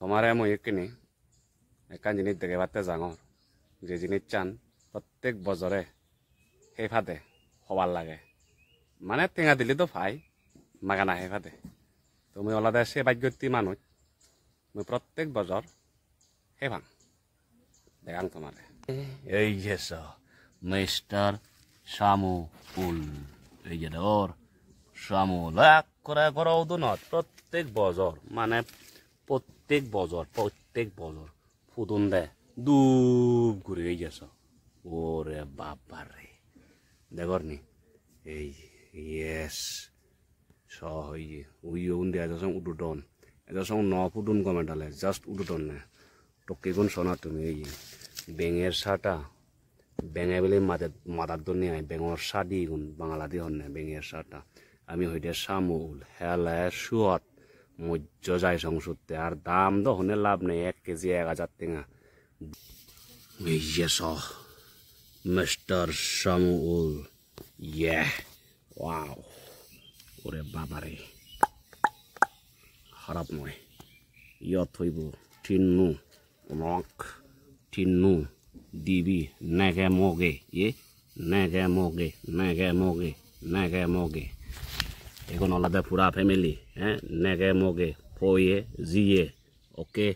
তোমারে মই কিনি জিনিস দেখে পাতে যাঙর যে জিনিস চান প্রত্যেক বজরে সেই ফাঁদে হবার লাগে মানে টেঙা দিলে তো ভাই মাগানা সেই ফাঁদে তো মই অলদা সে ভাগ্যতি মানুষ মই প্রত্যেক বজর হে ভাঙ দেখাং তোমারে এই যে মিস্টার শামু শামুল এই যে ধর শামু এক করে করাও উদনত প্রত্যেক বজর মানে প্রত্যেক বজর প্রত্যেক বজর ফুদন দেয় দুব ঘুরে এই যাস ওরে বাবার রে দেখর নি এই ইয়েস স হইয়ে উই উন দেয়া যাস উডুটন এটা সঙ্গে ন ফুটুন ডালে জাস্ট উডুটন নে টকে গুণ শোনা তুমি এই ব্যাঙের সাটা ব্যাঙে বেলে মাদের মাদার দল নিয়ে ব্যাঙর সাদি গুণ দিয়ে হন না ব্যাঙের সাটা আমি হইতে শামুল হেলা সুয়াত মজ্জ যায় সংসদতে আর দাম তো হনে লাভ নেই এক কেজি এক হাজার টেঙা ইয়েস মিস্টার শামুল ইয়ে ওয়াও ওরে বাবারে খারাপ নয় ইয়ত হইব ঠিন্নু নখ ঠিন্নু দিবি নেগে মগে ইয়ে নেগে মগে নেগে মগে নেগে মগে এখন আলাদা পুরা ফ্যামিলি হ্যাঁ নেগে মগে পয়ে জিয়ে ওকে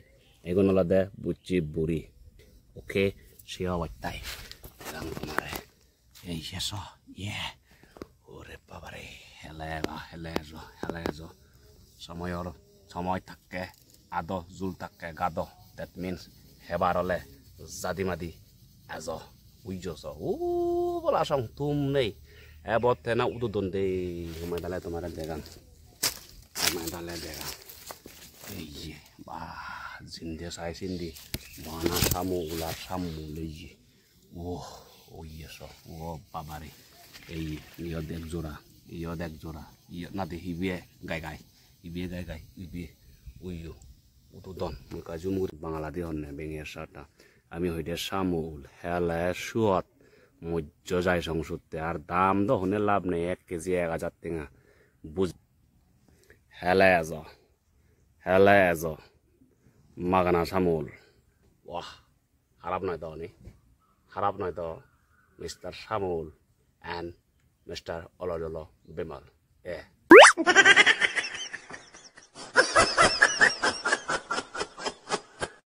এখন আলাদা বুচি বুড়ি ওকে সেও বাচ্চাই তোমারে এই শেষ ইয়ে ওরে বাবারে হেলে হেলে হেলে সময়র সময় থাকে আদ জুল থাকে গাদ দ্যাট মিনস হেবার হলে জাদি মাদি এজ উইজ ও বলা সং তুম নেই ए बहुत है ना उदो दोंदे हमें डाले तुम्हारा देगा हमें डाले देगा ये वाह जिंदे साई सिंदी माना सामो उला सामो ले ये ओ ओ ये सो ओ बाबा रे এই ইয়ত এক জোড়া ইয়ত এক জোড়া ইয়ত না দেখি বিয়ে গায় গায় ইবিয়ে গায় গায় ইবিয়ে উইও উতো দন কাজু মুর বাংলা দিয়ে অন্য বেঙের সারটা আমি হইতে শামুল হেলায় সুয়াত মজ্জ যায় সংসদতে আর দাম তো হনে লাভ নেই এক কেজি এক হাজার টেঙা বুঝ হেলায় আজ হেলায় আজ মাগানা সামল ওয়াহ খারাপ নয় তো অনেক খারাপ নয় তো মিস্টার সামল অ্যান্ড মিস্টার অলজল বেমাল এ